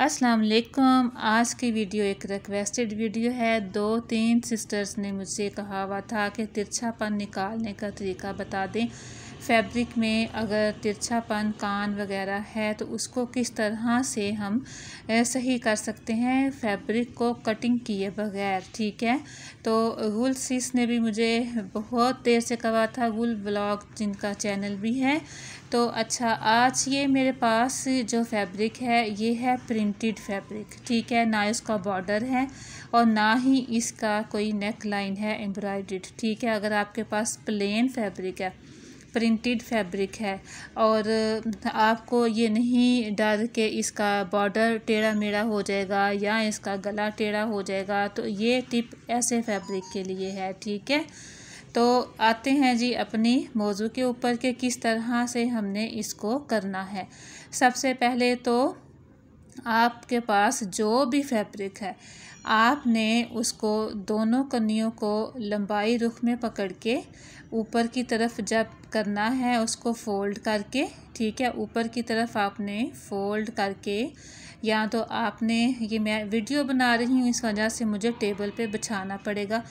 अस्सलाम वालेकुम आज की वीडियो एक रिक्वेस्टेड वीडियो है दो तीन सिस्टर्स ने मुझसे कहा हुआ था कि तिरछापन निकालने का तरीका बता दें फैब्रिक में अगर तिरछापन कान वगैरह है तो उसको किस तरह से हम सही कर सकते हैं फैब्रिक को कटिंग किए बगैर ठीक है तो गुल सीस ने भी मुझे बहुत देर से कहा था गुल ब्लॉग जिनका चैनल भी है तो अच्छा आज ये मेरे पास जो फैब्रिक है ये है प्रिंटेड फैब्रिक ठीक है ना इसका बॉर्डर है और ना ही इसका कोई नेक लाइन है एम्ब्रॉयड ठीक है अगर आपके पास प्लेन फैब्रिक है प्रिंटेड फैब्रिक है और आपको ये नहीं डर के इसका बॉर्डर टेढ़ा मेढ़ा हो जाएगा या इसका गला टेढ़ा हो जाएगा तो ये टिप ऐसे फैब्रिक के लिए है ठीक है तो आते हैं जी अपनी मौजू के ऊपर के किस तरह से हमने इसको करना है सबसे पहले तो आपके पास जो भी फैब्रिक है आपने उसको दोनों कनियों को लंबाई रुख में पकड़ के ऊपर की तरफ जब करना है उसको फोल्ड करके ठीक है ऊपर की तरफ आपने फोल्ड करके या तो आपने ये मैं वीडियो बना रही हूँ इस वजह से मुझे टेबल पे बिछाना पड़ेगा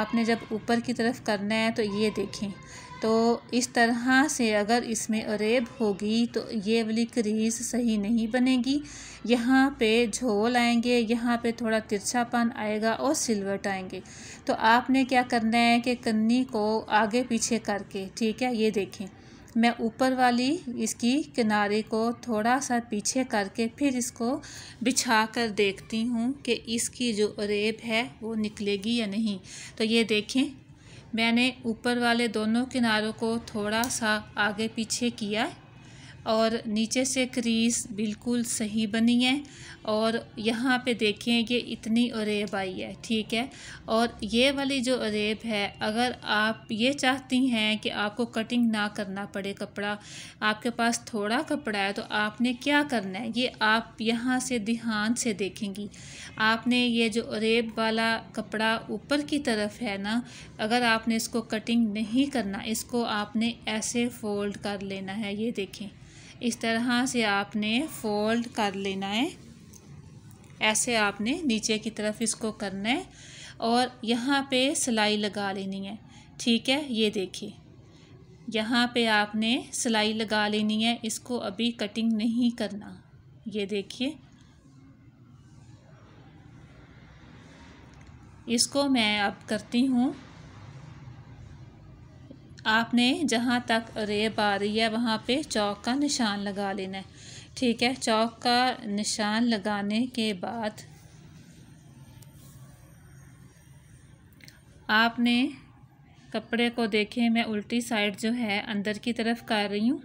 आपने जब ऊपर की तरफ करना है तो ये देखें तो इस तरह से अगर इसमें अरेब होगी तो ये वाली क्रीज सही नहीं बनेगी यहाँ पे झोल आएंगे यहाँ पे थोड़ा तिरछापन आएगा और सिल्वट आएंगे तो आपने क्या करना है कि कन्नी को आगे पीछे करके ठीक है ये देखें मैं ऊपर वाली इसकी किनारे को थोड़ा सा पीछे करके फिर इसको बिछा कर देखती हूँ कि इसकी जो रेप है वो निकलेगी या नहीं तो ये देखें मैंने ऊपर वाले दोनों किनारों को थोड़ा सा आगे पीछे किया और नीचे से क्रीज बिल्कुल सही बनी है और यहाँ पे देखें ये इतनी अरेब आई है ठीक है और ये वाली जो अरेब है अगर आप ये चाहती हैं कि आपको कटिंग ना करना पड़े कपड़ा आपके पास थोड़ा कपड़ा है तो आपने क्या करना है ये आप यहाँ से ध्यान से देखेंगी आपने ये जो अरेब वाला कपड़ा ऊपर की तरफ है ना अगर आपने इसको कटिंग नहीं करना इसको आपने ऐसे फ़ोल्ड कर लेना है ये देखें इस तरह से आपने फोल्ड कर लेना है ऐसे आपने नीचे की तरफ इसको करना है और यहाँ पे सिलाई लगा लेनी है ठीक है ये देखिए यहाँ पे आपने सिलाई लगा लेनी है इसको अभी कटिंग नहीं करना ये देखिए इसको मैं अब करती हूँ आपने जहाँ तक रेब आ रही है वहाँ पे चौक का निशान लगा लेना है ठीक है चौक का निशान लगाने के बाद आपने कपड़े को देखें मैं उल्टी साइड जो है अंदर की तरफ कर रही हूँ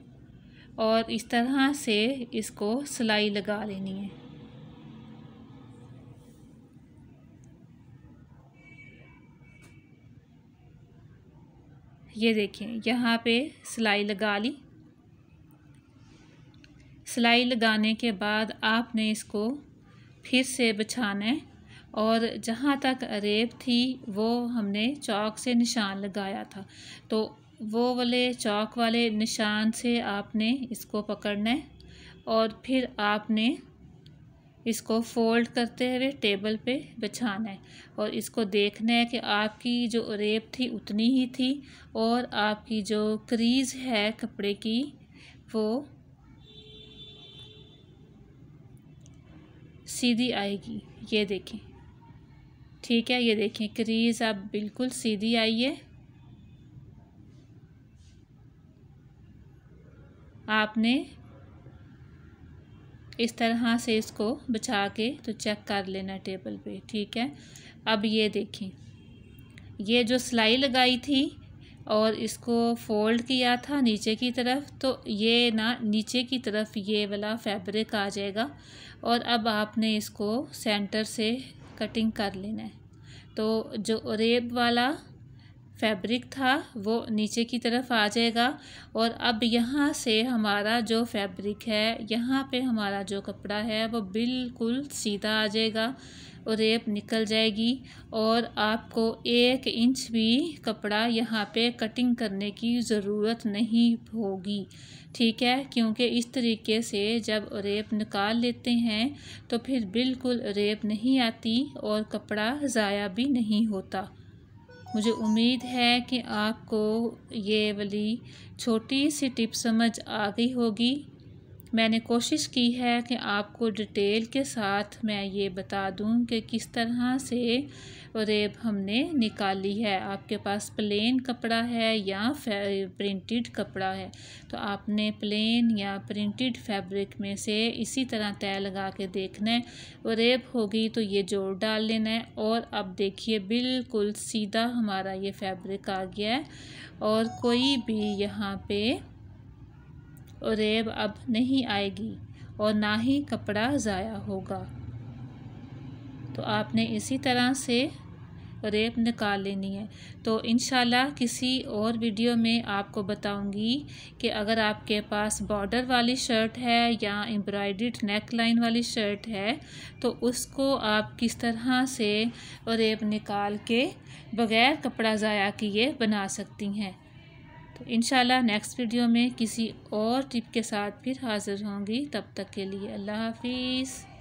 और इस तरह से इसको सिलाई लगा लेनी है ये देखें यहाँ पे सिलाई लगा ली सिलाई लगाने के बाद आपने इसको फिर से बिछाना है और जहाँ तक रेप थी वो हमने चौक से निशान लगाया था तो वो वाले चौक वाले निशान से आपने इसको पकड़ना है और फिर आपने इसको फोल्ड करते हुए टेबल पे बिछाना है और इसको देखना है कि आपकी जो रेप थी उतनी ही थी और आपकी जो क्रीज है कपड़े की वो सीधी आएगी ये देखें ठीक है ये देखें क्रीज आप बिल्कुल सीधी आई है आपने इस तरह से इसको बचा के तो चेक कर लेना टेबल पे ठीक है अब ये देखें ये जो सिलाई लगाई थी और इसको फोल्ड किया था नीचे की तरफ तो ये ना नीचे की तरफ ये वाला फैब्रिक आ जाएगा और अब आपने इसको सेंटर से कटिंग कर लेना है तो जो रेब वाला फैब्रिक था वो नीचे की तरफ आ जाएगा और अब यहाँ से हमारा जो फैब्रिक है यहाँ पे हमारा जो कपड़ा है वो बिल्कुल सीधा आ जाएगा और रेप निकल जाएगी और आपको एक इंच भी कपड़ा यहाँ पे कटिंग करने की ज़रूरत नहीं होगी ठीक है क्योंकि इस तरीके से जब रेप निकाल लेते हैं तो फिर बिल्कुल रेप नहीं आती और कपड़ा ज़ाया भी नहीं होता मुझे उम्मीद है कि आपको ये वाली छोटी सी टिप समझ आ गई होगी मैंने कोशिश की है कि आपको डिटेल के साथ मैं ये बता दूं कि किस तरह से रेब हमने निकाली है आपके पास प्लेन कपड़ा है या प्रिंटेड कपड़ा है तो आपने प्लेन या प्रिंटेड फैब्रिक में से इसी तरह तय लगा के देखना है और रेब होगी तो ये जोड़ डाल लेना है और अब देखिए बिल्कुल सीधा हमारा ये फैब्रिक आ गया है और कोई भी यहाँ पर और रेब अब नहीं आएगी और ना ही कपड़ा ज़ाया होगा तो आपने इसी तरह से रेप निकाल लेनी है तो इन किसी और वीडियो में आपको बताऊंगी कि अगर आपके पास बॉर्डर वाली शर्ट है या एम्ब्रॉयड नेक लाइन वाली शर्ट है तो उसको आप किस तरह से रेप निकाल के बग़ैर कपड़ा ज़ाया किए बना सकती हैं तो इन नेक्स्ट वीडियो में किसी और टिप के साथ फिर हाज़िर होंगी तब तक के लिए अल्लाह हाफिज़